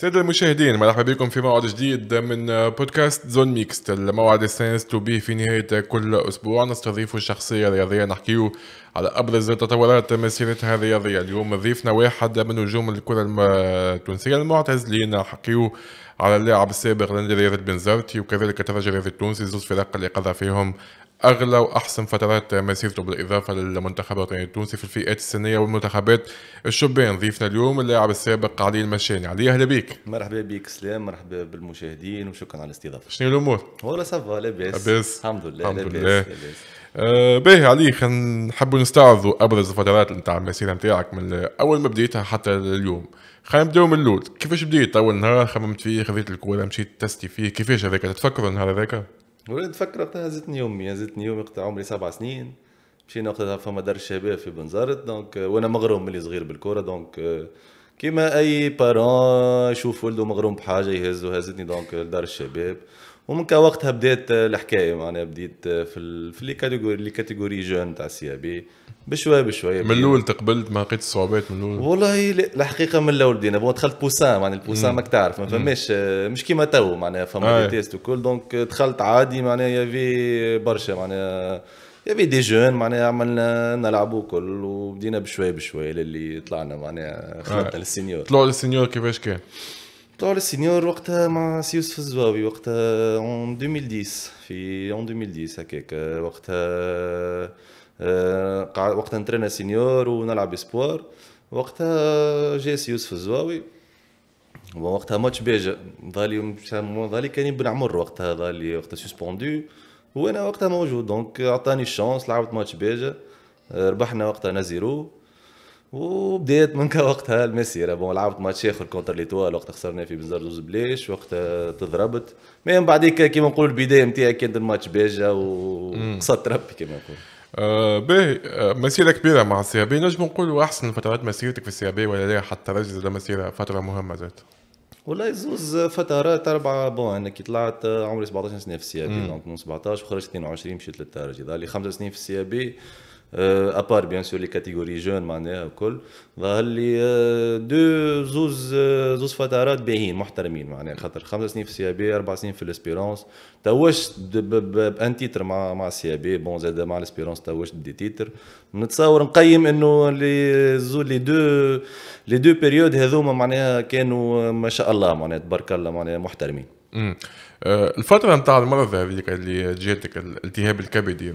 سيد المشاهدين مرحبا بكم في موعد جديد من بودكاست زون ميكست الموعد السينس تو بي في نهاية كل أسبوع نستضيف شخصية رياضية نحكيو على أبرز تطورات مسيرتها الرياضية اليوم ضيفنا واحد من نجوم الكرة التونسية المعتزلين نحكيو على اللاعب السابق لنادي رياضة بنزرتي وكذلك الترجي الرياضي التونسي زوز فرق اللي قضى فيهم اغلى واحسن فترات مسيرته بالاضافه للمنتخب الوطني التونسي في الفئات السنيه والمنتخبات الشبان ضيفنا اليوم اللاعب السابق علي المشاني علي اهلا بك مرحبا بك سلام مرحبا بالمشاهدين وشكرا على الاستضافه شنو الامور؟ والله سافا لاباس لاباس الحمد لله الحمد لله آه، باهي علي خلينا نحبوا نستعرضوا ابرز الفترات نتاع المسيره نتاعك من اول ما بديتها حتى اليوم خلينا نبداو من الاول كيفاش بديت اول نهار خممت فيه خذيت الكوره مشيت تستي فيه كيفاش هذاك تتفكر النهار هذاك؟ ولاد فكر وقتها زدتني يومي يعني زدتني يومي وقتها عمري سبع سنين مشينا وقتها فما دار الشباب في بنزرت دونك وانا مغروم ملي صغير بالكره دونك كيما اي بارون يشوف ولده مغروم بحاجه يهزو هزتني دونك لدار الشباب ومن كا وقتها بدات آه، الحكايه معناها بديت آه، في في لي كاتيجوري لي كاتيجوري جون تاع السي بي بشوي بشوي من الاول تقبلت ما لقيت الصعوبات من الاول والله الحقيقه من الاول بدينا بون دخلت بوسان معناها البوسان ماك تعرف ما فماش آه، مش كيما تو معناها فما آه. تيست وكل دونك دخلت عادي معناها يافي برشا معناها يافي دي جون معناها عملنا نلعبوا كل وبدينا بشوي بشوي للي طلعنا معناها خلطنا آه. للسينيور طلعوا للسينيور كيفاش كان؟ طول السينيور وقتها مع سيوس في الزواوي وقتها اون 2010 في اون 2010 هكاك وقتها آه، قعد وقتها نترينا سينيور ونلعب اسبوار وقتها جا سيوس في الزواوي وقتها ماتش بيجا ظالي ظالي كان بن عمر وقتها ظالي وقتها سسبوندو وانا وقتها موجود دونك عطاني الشانس لعبت ماتش بيجا ربحنا وقتها نزيرو وبدات منك وقتها المسيره بون لعبت ماتش اخر كونتر ليتوال وقت خسرنا في بزار زوز بليش وقت تضربت مي من بعديك كيما نقول البدايه نتاعي كانت الماتش باجه وقصدت ربي كيما نقول آه باهي آه، مسيره كبيره مع السي بي نجم نقولوا احسن فترات مسيرتك في السي بي ولا لا حتى رجل ولا مسيره فتره مهمه زاد والله زوز فترات اربعه بون انا كي طلعت آه، عمري 17 سنه في السي بي دونك من 17 وخرجت 22 مشيت للترجي ظهر لي خمسه سنين في السي بي ابار بيان سور لي كاتيجوري جون معناها وكل ظهر لي دو زوز زوز فترات باهيين محترمين معناها خاطر خمس سنين في السي بي اربع سنين في الاسبيرونس توشت بان تيتر مع مع السي بي بون زاد مع الاسبيرونس توشت دي تيتر نتصور نقيم انه لي زو لي دو لي دو بيريود هذوما معناها كانوا ما شاء الله معناها تبارك الله معناها محترمين الفتره نتاع المرض هذيك اللي جاتك الالتهاب الكبدي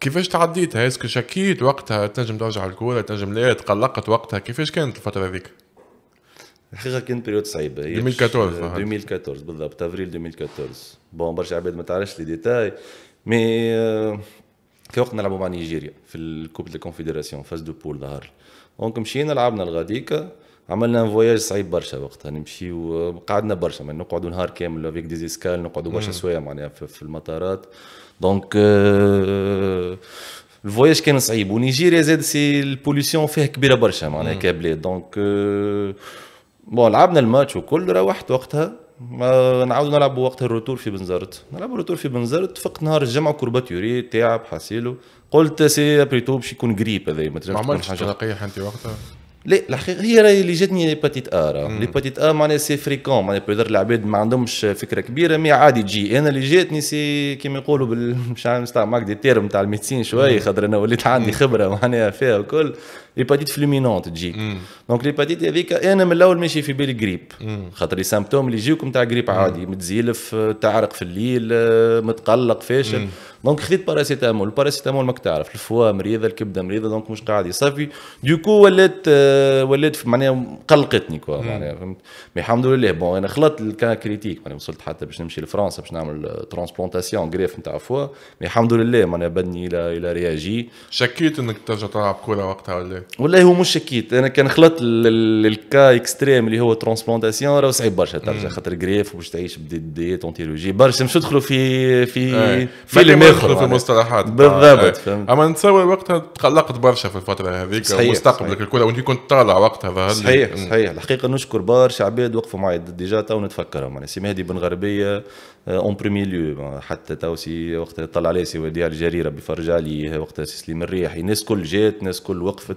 كيفاش تعديتها اسكو شكيت وقتها تنجم ترجع الكورة تنجم لا تقلقت وقتها كيفاش كانت الفترة هذيك؟ الحقيقه كانت بريود صعيبه 2014 2014 بالضبط افريل 2014 بون برشا عباد ما تعرفش لي ديتاي مي آه، في وقت نلعبوا مع نيجيريا في الكوب دي كونفدراسيون فاز دو بول ظهر دونك مشينا لعبنا الغاديكا عملنا ان فواياج صعيب برشا وقتها نمشي قعدنا برشا نقعدوا نهار كامل افيك ديزيسكال نقعدوا برشا سوايع معناها في المطارات دونك الفواياج كان صعيب ونيجيريا زاد سي البوليسيون فيها كبيره برشا معناها كبلاد دونك بون لعبنا الماتش وكل روحت وقتها ما نعاودوا نلعبوا وقت الروتور في بنزرت نلعبوا الروتور في بنزرت فقت نهار الجمعه كورباتوري تعب حاسيلو قلت سي ابري تو باش يكون قريب هذا ما تنجمش تكون حاجه تلقيح انت وقتها لا الحقيقه هي راهي اللي جاتني ليباتيت ا راه ليباتيت ا معناها سي فريكون معناها بيدر العباد ما عندهمش فكره كبيره مي عادي تجي انا اللي جاتني سي كيما يقولوا بال... مش عارف نستعمل معك دي تيرم تاع الميدسين شويه خاطر انا وليت عندي خبره معناها فيها وكل الهيباتيت فلومينونت تجيك دونك الهيباتيت هذيك انا من الاول ماشي في بالي غريب mm. خاطر لي سامبتوم اللي يجيوكم تاع غريب mm. عادي متزيلف تعرق في الليل متقلق فاشل دونك mm. خذيت باراسيتامول الباراسيتامول ماك تعرف الفوا مريضه الكبده مريضه دونك مش قاعد يصفي دوكو ولات آه، ولات معناها قلقتني كوا معناها فهمت مي الحمد لله بون انا خلطت الكا كريتيك معناها وصلت حتى باش نمشي لفرنسا باش نعمل ترونسبونتاسيون آه، غريف نتاع فوا مي الحمد لله معناها بدني الى الى رياجي شكيت انك ترجع تلعب كوره وقتها ولا والله هو مش شكيت انا كان خلط الكا اكستريم اللي هو ترانسبلانتاسيون راه صعيب برشا ترجع خاطر جريف باش تعيش دي تونتيولوجي برشا مش تدخلوا في في إيه. فيلم اخر في المصطلحات بالضبط إيه. اما نتصور وقتها تقلقت برشا في الفتره هذيك مستقبلك الكل وانت كنت طالع وقتها صحيح صحيح الحقيقه نشكر برشا عباد وقفوا معي ديجا تو نتفكرهم معنا سي مهدي بن غربيه اون بريمي ليو حتى تو سي وقت طلع عليه سي وديع الجريره بيفرج عليه سي سليم الريح الناس كل جات الناس كل وقفت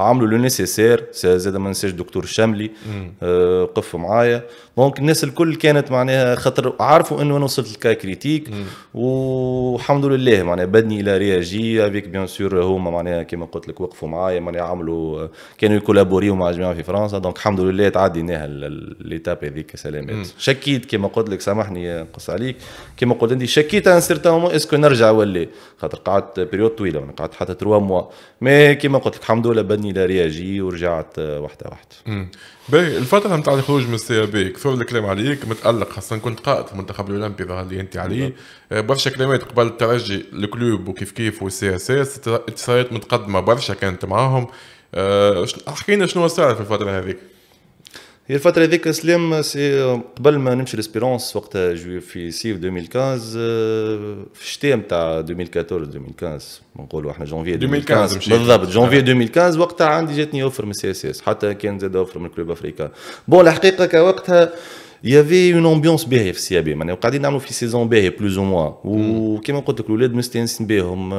عملوا لو نيسيسير زاد ما ننساش دكتور الشملي آه قف معايا دونك الناس الكل كانت معناها خاطر عارفوا انه انا وصلت لكا كريتيك والحمد لله معناها بدني الى رياجي افيك بيان سور هما معناها كما قلت لك وقفوا معايا معناها عملوا كانوا يكولابوريو مع جماعه في فرنسا دونك الحمد لله تعديناها ليتاب هذيك سلامات شكيت كما قلت لك سامحني نقص عليك كما قلت انت شكيت ان سيرتان مومون اسكو نرجع ولا خاطر قعدت بيريود طويله قعدت حتى تروا موا مي كما قلت لك الحمد لله بدني الى رياجي ورجعت وحده وحده. باهي الفتره نتاع الخروج من السي بي كثر الكلام عليك متالق خاصه كنت قائد في المنتخب الاولمبي اللي انت عليه نعم. آه، برشا كلمات قبل الترجي الكلوب وكيف كيف والسي اس اس اتصالات متقدمه برشا كانت معاهم آه، احكي لنا شنو صار في الفتره هذيك. هي الفتره هذيك سلام سي قبل ما نمشي لسبيرونس وقتها جوي في سيف 2015 آه، في الشتاء نتاع 2014 2015 نقولوا احنا جونفي 2015 بالضبط جونفي 2015 وقتها عندي جاتني اوفر من سي اس اس حتى كان زاد اوفر من كلوب افريكا بون الحقيقه كوقتها il y avait une ambiance باهيه في السيابي معناها قاعدين نعملوا في سيزون باهي بلوز او موا وكيما قلت لك الاولاد مستانسين بهم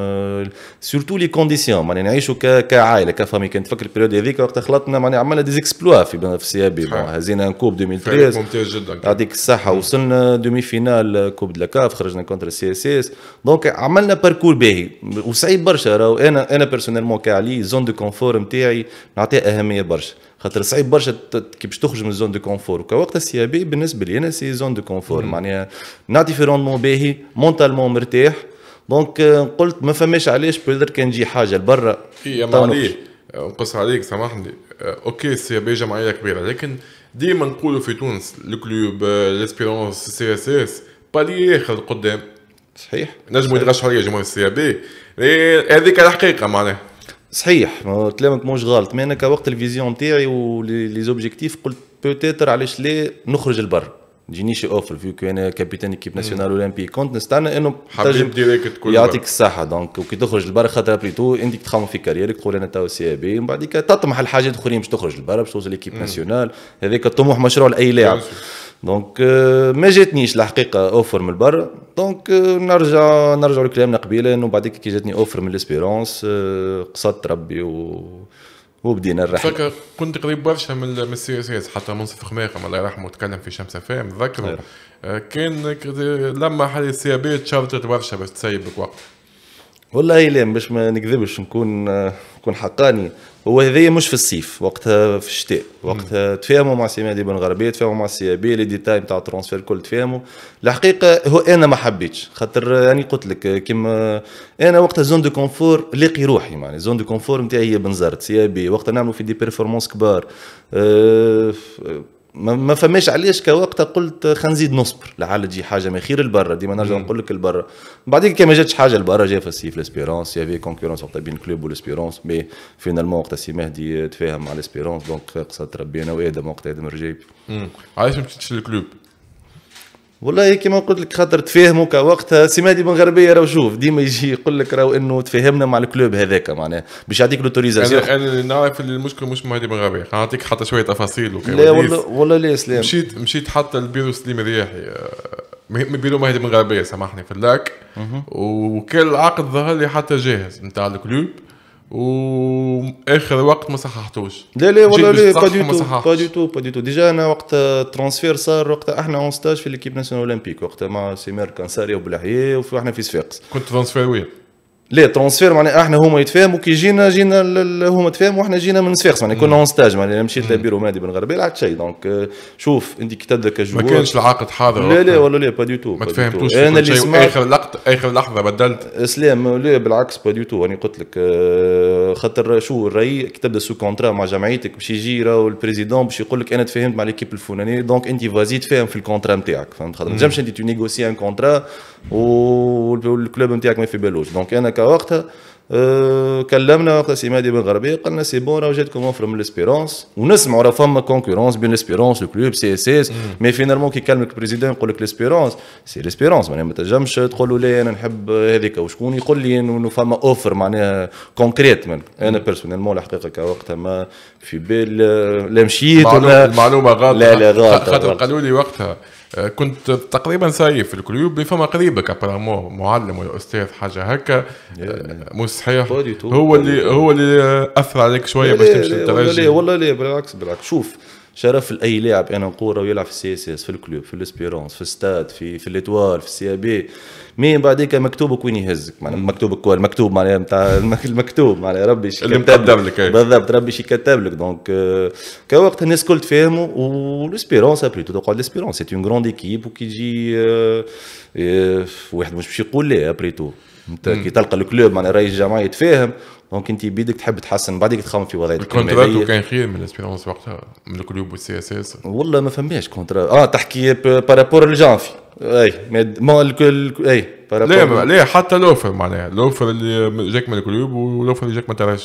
سورتو لي كونديسيون معناها نعيشوا كعائله كفامي كان تفكر البريود هذيك وقتها خلطنا معناها عملنا ديزيكسبلوا في السيابي هزينا كوب 2013 ممتاز جدا يعطيك الصحه وصلنا دومي فينال كوب دلاكاف خرجنا كونتر سي اس اس دونك عملنا باركور باهي وصعيب برشا راهو انا انا بيرسونيلمون كعلي زون دو كونفور نتاعي نعطيها اهميه برشا خاطر صعيب برشا كي باش تخرج من الزون دو كونفور وكوقت السي بي بالنسبه لي انا سي زون دو كونفور معناها نعطي في روندمون باهي مونتالمون مرتاح دونك euh, قلت ما فماش علاش بيدر كان نجي حاجه لبرا اي طيب. عليه آه، نقص عليك سامحني آه، اوكي السي بي جمعيه كبيره لكن ديما نقولوا في تونس الكلوب آه، ليسبيرونس سي اس اس بالي اخر قدام صحيح نجموا يتغشوا عليا جمهور السي بي هذيك الحقيقه معناها صحيح كلامك موش غلط مي انا كوقت الفيزيون تاعي ولي زوبجيكتيف قلت بوتيتر علاش لا نخرج البر شي اوفر فيو كو انا كيب ناسيونال اولمبي كنت نستنى انه تكون يعطيك الصحه دونك وكي تخرج لبرا خاطر بليتو انت تخمم في كاريرك تقول انا تو سي بي ومن بعد تطمح لحاجات اخرين باش تخرج لبرا باش توصل ليكيب ناسيونال هذاك الطموح مشروع لاي لاعب دونك euh, ما جاتنيش الحقيقه اوفر من برا دونك euh, نرجع نرجع لكلامنا قبيله انه بعديك كي جاتني اوفر من ليسبيرونس آه، قصدت ربي و وبدينا الرحله فكر كنت قريب برشا من السياسات حتى منصف خماقم الله يرحمه تكلم في شمس فام تذكر آه، كان لما حالي السيابات إيه شرطت برشا باش تسيبك وقت والله لا باش ما نكذبش نكون نكون حقاني هو هذايا مش في الصيف وقتها في الشتاء وقتها تفاهموا مع مهدي بن غربية تفاهموا مع السي بي لي ديتاي نتاع الترونسفير الكل تفاهموا الحقيقه هو انا ما حبيتش خاطر راني يعني قلت لك كيما انا وقتها زون دو كونفور لاقي روحي معني زون دو كونفور نتاعي هي بنزرت سي بي وقتها نعملوا في دي بيرفورمانس كبار أه ما فماش علاش كوقتها قلت خلينا نزيد نصبر لعل تجي حاجه ما خير البرة ديما نرجع نقول لك البرة بعدين كان ما جاتش حاجه البرة جا في ليسبيرونس يا في كونكورونس وقتها بين كلوب وليسبيرونس مي فينالمون وقتها سي مهدي تفاهم مع ليسبيرونس دونك قصه انا وادم وقتها ادم رجيب علاش ما مشيتش للكلوب؟ والله كيما قلت لك خاطر تفاهموا كوقتها سمادي بن غربيه راه شوف ديما يجي يقول لك راه انه تفاهمنا مع الكلوب هذاك معناه باش يعطيك لوتوريزاسيون انا انا نعرف المشكل مش مهدي بن غربيه نعطيك حتى شويه تفاصيل لا والله والله لا سلام مشيت مشيت حتى البيرو سليم مهم آه، بيرو مهدي بن غربيه سامحني في اللاك وكان العقد ظهر لي حتى جاهز نتاع الكلوب واخر وقت ما صححتوش لا لا والله لا با دي تو با دي تو با دي تو ديجا انا وقت الترانسفير صار وقت احنا اون ستاج في ليكيب ناسيونال اولمبيك وقت مع سيمير كانساري وبلحيه وفي احنا في صفاقس كنت ترانسفير وين؟ لا ترونسفير معناها احنا هما يتفاهموا كي جينا جينا هما تفاهموا احنا جينا من صفاقس معناها كنا اون ستاج معناها مشيت لبيرو مادي بن غربي عاد شيء دونك euh، شوف انت كي تبدا كجوار ما كانش العقد حاضر لا لا ولا لا با دي تو ما تفهمتوش انا اللي سمعت اخر لقطه اخر لحظه بدلت اسلام أه، لا بالعكس با دي تو انا قلت لك آه، خاطر شو الرأي كي تبدا سو كونترا مع جمعيتك باش يجي راهو البريزيدون باش يقول لك انا تفاهمت مع ليكيب الفلانيه دونك انت فازي تفاهم في الكونترا نتاعك فهمت خاطر ما تنجمش انت نيغوسي ان كونترا والكلوب نتاعك ما في بالوش دونك انا وقتها آه، كلمنا وقت سي مادي بن غربي قالنا سي بون راه جاتكم اوفر من ليسبيرونس ونسمعوا راه فما كونكورونس بين ليسبيرونس الكلوب سي اس اس مي فينالمون كي يكلمك البريزيدون يقول لك ليسبيرونس سي ليسبيرونس معناها ما تنجمش تقول له لا انا نحب هذيك وشكون يقول لي انه فما اوفر معناها كونكريت من انا بيرسونيلمون الحقيقه كوقتها ما في بال لا مشيت ولا المعلومه غلط لا لا غلط خاطر قالوا لي وقتها آه، كنت تقريبا سايف في الكليوب فما قريبك ابارامو معلم ولا استاذ حاجه هكا آه، مش صحيح هو اللي هو اللي اثر عليك شويه باش تمشي للترجي والله لا بالعكس بالعكس شوف شرف لاي لاعب انا راه يلعب في السي اس اس في الكلوب في الاسبيرونس في الستاد في في الاتوال في السي بي مي بعديك مكتوبك وين يهزك معناها مكتوبك وين مكتوب معناها نتاع المكتوب معناها ربي اللي مقدم لك بالضبط ربي كتب لك دونك euh، كوقت الناس الكل تفهموا والاسبيرونس بلوتو تقعد الاسبيرونس سي اون غروند ايكيب وكي تجي euh، euh، واحد مش باش يقول ليه ابري تو كي تلقى الكلوب معناها رئيس الجمعيه يتفاهم دونك انت بيدك تحب تحسن بعدك تخمم في وضعيتك الكونترات كان خير من الاسبيرونس وقتها من الكلوب والسي اس اس والله ما فماش كونترا اه تحكي بارابور الجانفي اي ما الكل اي لا لا حتى لوفر معناها لوفر اللي جاك من الكلوب ولوفر اللي جاك من ترجي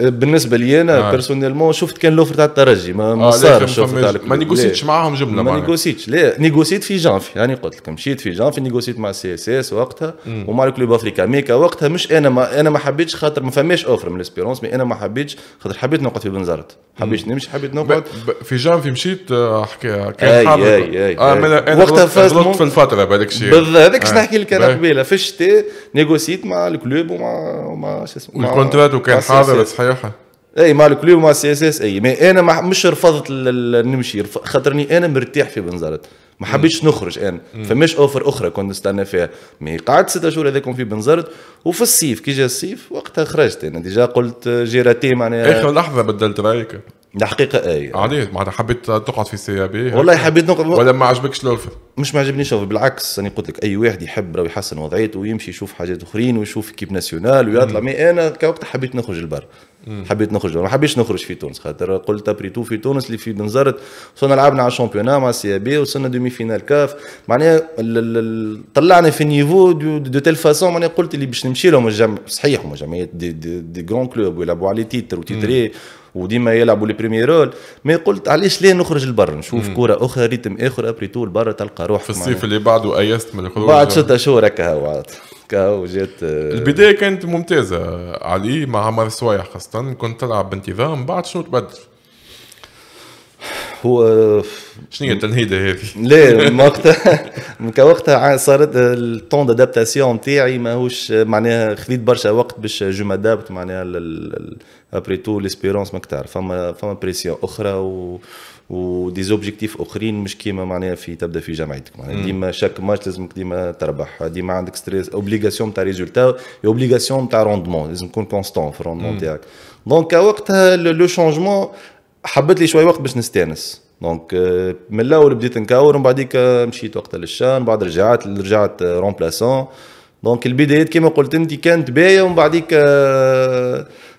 بالنسبه لي انا آه. نعم. بيرسونيلمون شفت كان لوفر تاع الترجي ما ما آه، صارش ما نيغوسيتش معاهم جبنا ما نيغوسيتش لا نيغوسيت في جانفي يعني قلت لك مشيت في جانفي نيغوسيت مع سي اس اس وقتها مم. ومع الكلوب افريكا ميكا وقتها مش انا ما انا ما حبيتش خاطر ما فماش اوفر من الاسبيرونس مي انا ما حبيتش خاطر حبيت نقعد في بنزرت حبيت نمشي حبيت نقعد في جانفي مشيت آه، حكي كان حاضر اي اي اي آه، وقتها فزت في الفتره بهذاك الشيء هذاك شنو نحكي لك انا قبيله في الشتاء نيغوسيت مع الكلوب ومع ومع شو اسمه الكونترات وكان حاضر صحيح صحيحه اي مع الكلوب مع سي اس اس اي مي انا ما مش رفضت نمشي خاطرني انا مرتاح في بنزرت ما حبيتش نخرج انا فماش اوفر اخرى كنت نستنى فيها مي قعدت ستة شهور هذاكم في بنزرت وفي الصيف كي جا الصيف وقتها خرجت انا ديجا قلت جيراتي معناها اخر لحظه بدلت رايك الحقيقه اي عادي ما حبيت تقعد في سي بي والله حبيت نقعد ولا ما عجبكش الاوفر مش ما عجبنيش بالعكس انا قلت لك اي واحد يحب راه يحسن وضعيته ويمشي يشوف حاجات اخرين ويشوف كيب ناسيونال ويطلع مي انا كوقت حبيت نخرج لبرا حبيت نخرج ما حبيتش نخرج في تونس خاطر قلت ابري تو في تونس اللي في بنزرت وصلنا لعبنا على الشامبيونان مع سي إيه بي وصلنا دومي فينال كاف معناها طلعنا في النيفو دو, دو تيل فاسون معناها قلت اللي باش نمشي لهم الجم... صحيح هما جمعيات دي, دي, دي, دي جرون كلوب ويلعبوا على تيتر وتيتري وديما يلعبوا لي بريمي رول مي قلت علاش لا نخرج لبرا نشوف كره اخرى ريتم اخر ابري طول برا تلقى روحك في الصيف اللي بعده ايست من الخروج بعد ستة شهور هكا هو كاو جات آه، البدايه كانت ممتازه علي مع عمر سوايع خاصه كنت تلعب بانتظام بعد شنو تبدل هو آه، شنو هي التنهيده هذه؟ لا وقتها وقتها صارت الطون دادابتاسيون تاعي ماهوش معناها خذيت برشا وقت باش جو مادابت معناها ابري تو ليسبيرونس ما كتعرف فما فما بريسيون اخرى و ودي زوبجيكتيف اخرين مش كيما معناها في تبدا في جامعتك معناها ديما شاك ماتش لازمك ديما تربح ديما عندك ستريس اوبليغاسيون تاع ريزولتا اوبليغاسيون تاع روندمون لازم تكون كونستون في الروندمون تاعك دونك وقتها لو شونجمون حبت لي شوي وقت باش نستانس دونك آه، من الاول بديت نكاور ومن بعديك آه، مشيت وقت للشان بعد رجعت رجعت رومبلاسون آه، دونك البدايات كما قلت انت كانت باهيه ومن بعديك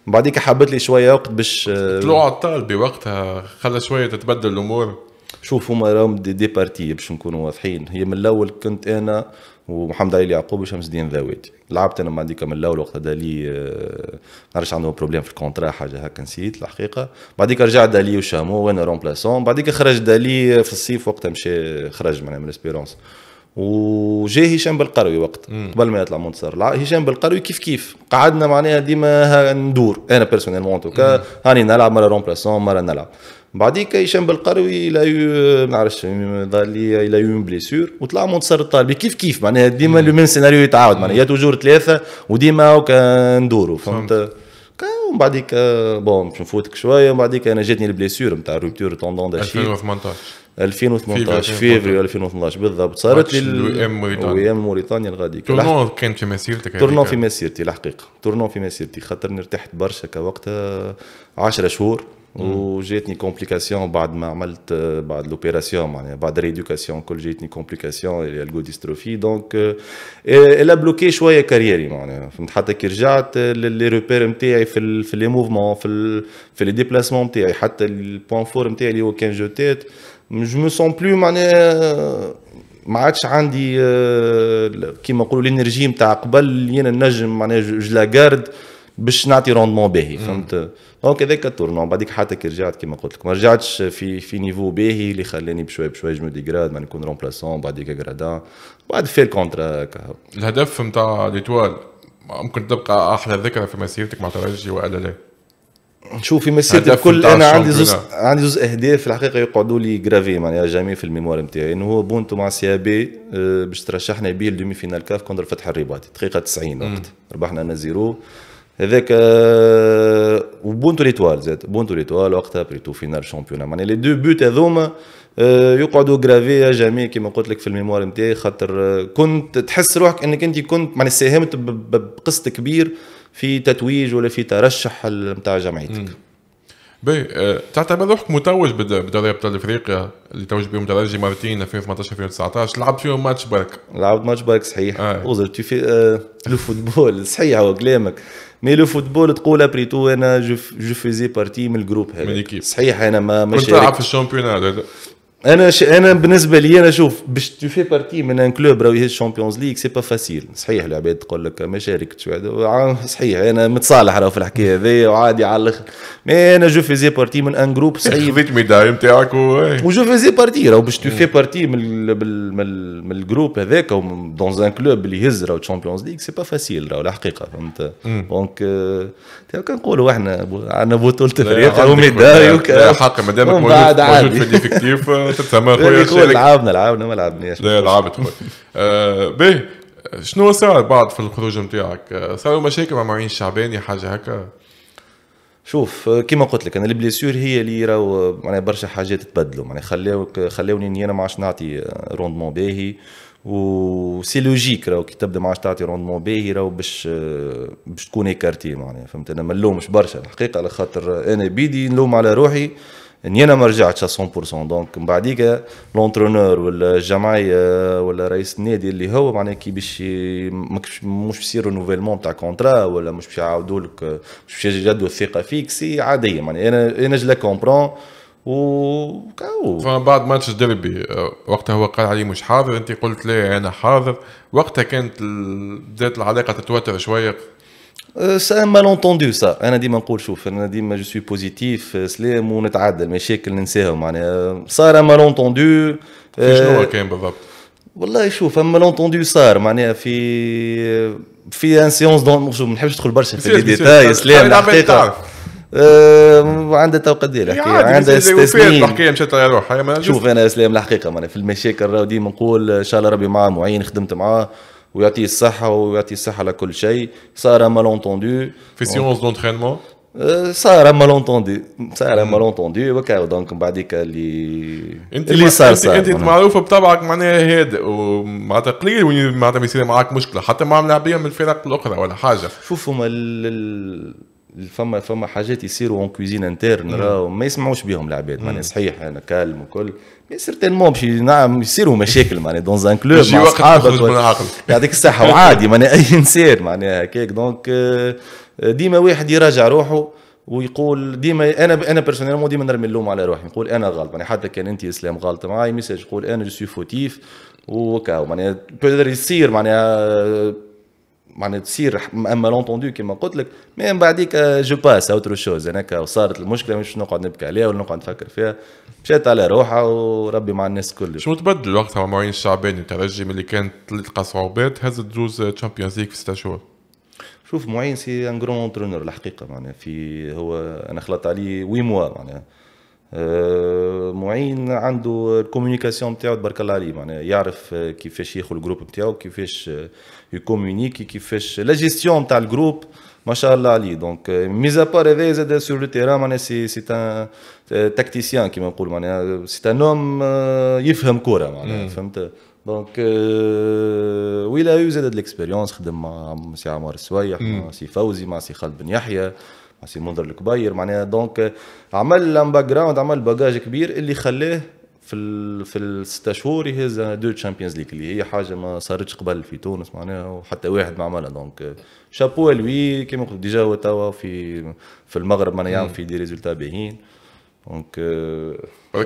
من بعديك حبت لي شويه وقت باش طلوع عطال بوقتها خلى شويه تتبدل الامور شوف هما راهم دي, دي بارتي باش نكونوا واضحين هي من الاول كنت انا ومحمد علي يعقوب وشمس الدين ذاويد لعبت انا مع ديكا من الاول وقت دالي آه، ما نعرفش عندهم بروبليم في الكونترا حاجه هكا نسيت الحقيقه بعديك رجع دالي وشامو وانا رومبلاسون بعديك خرج دالي في الصيف وقتها مشى خرج معناها من اسبيرونس وجا هشام بالقروي وقت مم. قبل ما يطلع منتصر هشام بالقروي كيف كيف قعدنا معناها ديما ندور انا بيرسونيل توكا هاني نلعب مره رومبلاسون مره نلعب بعديك هشام بالقروي لا ما نعرفش ظهر لي لا يوم بليسور وطلع منتصر الطالبي كيف كيف معناها ديما لو ميم سيناريو يتعاود معناها يا توجور ثلاثه وديما هكا ندوروا فهمت ومن بعديك بون باش نفوتك شويه ومن بعديك انا جاتني البليسور نتاع روبتور توندون داشي 2018 2018 فيفري 2018 بالضبط صارت لي ام موريتانيا الغادي تورنون كان في مسيرتك تورنون في مسيرتي الحقيقه تورنون في مسيرتي خاطرني ارتحت برشا كوقتها 10 شهور وجاتني كومبليكاسيون بعد ما عملت بعد لوبيراسيون معناها بعد ريدوكاسيون كل جاتني كومبليكاسيون اللي الجو ديستروفي دونك الا بلوكي شويه كاريري معناها فهمت حتى كي رجعت لي روبير نتاعي في في لي موفمون في في لي ديبلاسمون نتاعي حتى البوان فور نتاعي اللي هو كان جو جو مو سون بلو معناها ما عادش عندي آه، كيما نقولوا الانرجي نتاع قبل اللي انا نجم معناها جو لا باش نعطي روندمون باهي فهمت دونك هذاك التورنون بعديك كي رجعت كيما قلت لك ما رجعتش في في نيفو باهي اللي خلاني بشوي بشوي جو ديغراد ما نكون رومبلاسون بعديك غرادا بعد في الكونترا الهدف نتاع ليتوال ممكن تبقى احلى ذكرى في مسيرتك مع ترجي والا لا؟ شوف في مسيرتي الكل انا عندي زوز عندي زوز اهداف في الحقيقه يقعدوا لي جرافي معناها جامي في الميموار نتاعي انه هو بونتو مع سي بي آه، باش ترشحنا بيه لدومي فينال كاف كونتر فتح الرباطي دقيقه 90 وقت ربحنا انا زيرو هذاك وبونتو ليتوال زاد بونتو ليتوال وقتها بريتو فينال شامبيون معناها لي دو بوت هذوما يقعدوا جرافي جميع كما قلت لك في الميموار نتاعي خاطر euh, كنت تحس روحك انك انت كنت معناها ساهمت بقسط كبير في تتويج ولا في ترشح نتاع جمعيتك. بي أه تعتبر روحك متوج بدوري ابطال افريقيا اللي توج بهم ترجي مرتين 2018 2019 لعبت فيهم ماتش برك لعبت ماتش برك صحيح آه. وزرت في آه، لو فوتبول صحيح هو كلامك مي لو فوتبول تقول ابري تو انا جو, فيزي بارتي من الجروب هذا صحيح انا ما مش كنت تلعب في الشامبيونات انا ش... انا بالنسبه لي انا شوف باش تو في بارتي من ان كلوب راهو يهز الشامبيونز ليغ سي با فاسيل صحيح العباد تقول لك ما شاركتش آه، صحيح انا متصالح راهو في الحكايه هذيا وعادي على الاخر مي انا جو فيزي بارتي من ان جروب صحيح خذيت ميداي نتاعك وجو فيزي بارتي راهو باش تو في بارتي من ال... من, الجروب هذاك دون ان كلوب اللي يهز راهو الشامبيونز ليغ سي با فاسيل راهو الحقيقه فهمت دونك آه، كنقولوا احنا عندنا بطوله افريقيا وميداي حق مادامك موجود في الديفكتيف آه. انت تتسمى خويا شارك لعبنا لعبنا ما لعبناش لا لعبت خويا به باهي شنو صار بعد في الخروج نتاعك؟ آه، صاروا مشاكل مع معين الشعباني حاجه هكا؟ شوف آه، كيما قلت لك انا البليسيور هي اللي راهو آه، معناها برشا حاجات تبدلوا معناها خلاوك خلاوني اني انا ما عادش نعطي روندمون باهي وسي لوجيك راهو كي تبدا ما عادش تعطي روندمون باهي راهو باش باش تكون ايكارتي معناها فهمت انا ما نلومش برشا الحقيقه على خاطر انا بيدي نلوم على روحي اني انا ما رجعتش 100% دونك من بعديك لونترونور ولا الجمعيه آه، ولا رئيس النادي اللي هو معناها كي باش مش بيصير نوفيلمون تاع كونترا ولا مش باش يعاودوا لك مش باش يجددوا الثقه فيك سي عاديه معناها انا انا جلا كومبرون و بعد ماتش ديربي آه، وقتها هو قال علي مش حاضر انت قلت لي انا حاضر وقتها كانت بدات العلاقه تتوتر شويه سا مالونتوندو سا انا ديما نقول شوف انا ديما جو سوي بوزيتيف آه، سلام ونتعدل مشاكل ننساهم معناها آه، صار مالونتوندو في شنو آه، كان بالضبط؟ والله شوف اما لونتوندو صار معناها في في ان سيونس دون ما نحبش ندخل برشا في لي ديتاي سلام الحقيقه آه عندها تو قد ايه عندها استثنين الحكايه مشات على روحها شوف انا سلام الحقيقه معناها في المشاكل راه ديما نقول ان شاء الله ربي مع معين خدمت معاه ويعطيه الصحه ويعطيه الصحه لكل شيء صار مالونتوندو في سيونس دونترينمون صار مالونتوندو صار مالونتوندو وكا دونك بعديك اللي انت اللي صار صار انت, انت معروف بطبعك معناها هادئ ومعناتها قليل معناتها معناتها بيصير معاك مشكله حتى مع ملاعبيه من الفرق الاخرى ولا حاجه شوف هما فما فما حاجات يصيروا اون كوزين انترن راهو ما يسمعوش بهم العباد معناها نعم. صحيح انا كالم وكل مي سيرتينمون باش نعم يصيروا مشاكل معناها دون ان كلوب مع اصحابك يعطيك الصحه وعادي معناها اي انسان معناها هكاك دونك آه، ديما واحد يراجع روحه ويقول ديما انا انا بيرسونيل مون ديما نرمي اللوم على روحي نقول انا غلط يعني حتى كان انت اسلام غلط معايا ميساج يقول انا جو سوي فوتيف وكاو معناها يصير معناها معناها تصير اما لونتوندو كيما قلت لك مي من بعديك جو باس اوتر شوز هناك صارت المشكله مش نقعد نبكي عليها ولا نقعد نفكر فيها مشات على روحها وربي مع الناس كل شو تبدل وقتها مع معين الشعباني الترجي اللي كانت تلقى صعوبات هزت جوز تشامبيونز ليغ في ست شهور شوف معين سي ان كرون اونترونور الحقيقه معناها في هو انا خلطت عليه وي موا معناها آه، معين عنده الكوميونيكاسيون نتاعو تبارك الله عليه معناها يعرف آه، كيفاش ياخذ الجروب نتاعو كيفاش آه، يكومونيكي كيفاش لا جيستيون تاع الجروب ما شاء الله عليه دونك ميزا بار هذا زاد سور لو تيران معناها سي سي ان تاكتيسيان كيما نقول معناها سي ان اوم يفهم كوره معناها فهمت دونك ويلا يو زاد ليكسبيريونس خدم مع سي عمار السويح مع سي فوزي مع سي خالد بن يحيى مع سي منذر الكبير معناها دونك عمل ان باك جراوند عمل باجاج كبير اللي خلاه في ال... في الست شهور يهز دو تشامبيونز ليك اللي هي حاجه ما صارتش قبل في تونس معناها وحتى واحد ما عملها دونك شابو لوي كيما قلت ديجا هو توا في في المغرب معناها يعمل في دي ريزولتا باهيين دونك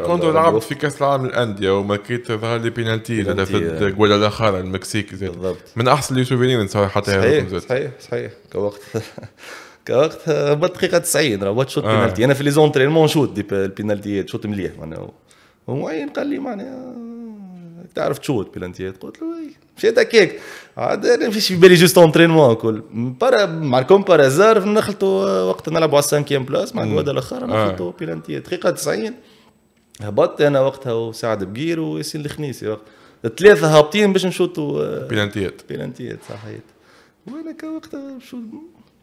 كونتو لعبت في كاس العالم الانديه وما كيت ظهر لي بينالتي اللي آه. الجول الاخر المكسيك زاد من احسن لي سوفينير حتى صحيح صحيح صحيح كوقت كوقت آه، بالدقيقه 90 راه شوت بينالتي آه. انا في لي زونترينمون شوت دي بينالتي شوت مليح معناها ومعين قال لي معناها تعرف تشوت بلانتيات قلت له اي مشيت هكاك عاد انا فيش في بالي جوست اونترينمون الكل مع الكومبارازار نخلطوا آه، وقت نلعبوا على السانكيام بلاس مع الواد الاخر نخلطوا آه. بلانتيات دقيقه 90 هبطت انا وقتها وسعد بقير وياسين الخنيسي وقت الثلاثه هابطين باش نشوطوا آه، بلانتيات بلانتيات صحيت وانا وقتها شو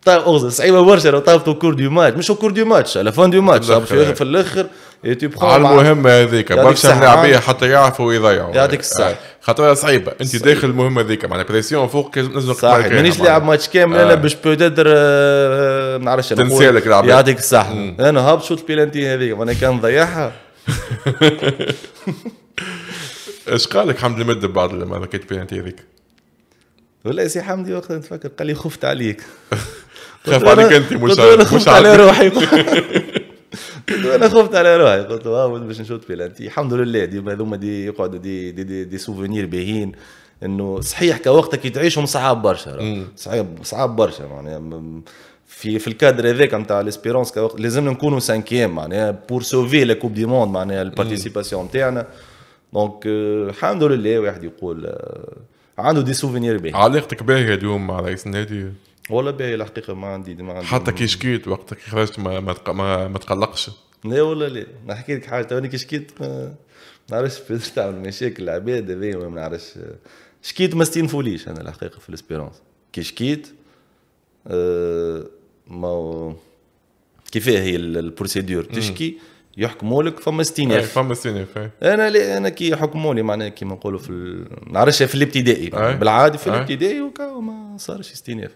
طيب اغزه صعيبه برشا لو طابتوا كور دي ماتش مش كور دي ماتش على فان دي ماتش في الاخر إيه، تي برو على المهمه هذيك برشا ملاعبيه حتى يعرفوا يضيعوا يعطيك آه، الصحه خاطر صعيبه انت داخل المهمه هذيك معناها بريسيون فوق لازم نزلك مانيش لاعب ماتش كامل انا آه. باش بودادر آه، ما نعرفش تنسالك العباد يعطيك الصحه انا هابط شوط بيلانتي هذيك وانا كان نضيعها اش قال لك حمد المد بعد لما ذكيت بيلانتي هذيك؟ ولا سي حمدي وقت نتفكر قال لي خفت عليك خاف عليك انت مش مش على روحي انا خفت على روحي قلت ها باش نشوط بلانتي الحمد لله ديما هذوما دي يقعدوا دي دي, دي, دي سوفونير باهيين انه صحيح كوقتك كي تعيشهم صعاب برشا صعاب صعاب برشا معناها في في الكادر هذاك نتاع ليسبيرونس كوقت لازمنا نكونوا سانكيام معناها بور سوفي لا كوب دي موند معناها البارتيسيباسيون نتاعنا دونك الحمد لله واحد يقول آه، عنده دي سوفينير باهي علاقتك باهيه اليوم مع رئيس النادي والله باهي الحقيقه ما عندي ما عندي حتى كي شكيت وقتك خرجت ما ما, ما, ما تقلقش لا والله لا نحكي لك حاجه توني كي شكيت ما نعرفش تعمل مشاكل العباد هذايا ما نعرفش شكيت ما استنفوليش انا الحقيقه في الاسبيرونس كي شكيت آه، ما كيفاه هي البروسيدور تشكي يحكموا لك فما الف إيه، فما الف إيه. انا لي انا كي حكموا لي معناها كيما نقولوا في ال... نعرفش في الابتدائي إيه. بالعادي في الابتدائي وكا ما صارش الف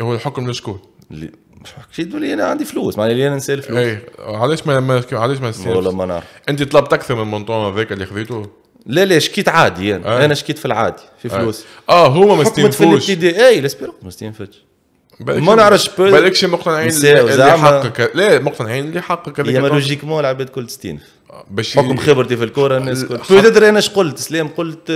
هو الحكم لشكون؟ حكيت لي انا عندي فلوس معناها اللي انا نسال فلوس ايه علاش ما علاش ما نسال والله ما نعرف انت طلبت اكثر من مونتون هذاك اللي خذيته لا لا شكيت عادي يعني. آه. انا شكيت في العادي في إيه. فلوسي اه, آه هو ما استنفوش في الابتدائي اي لاسبيرو ما استنفتش ما نعرفش بالكش مقتنعين اللي حقك لا مقتنعين اللي حقك يا ما لوجيكمون العباد كل تستنف آه، باش حكم خبرتي في الكوره الناس كل تدري انا اش قلت سلام قلت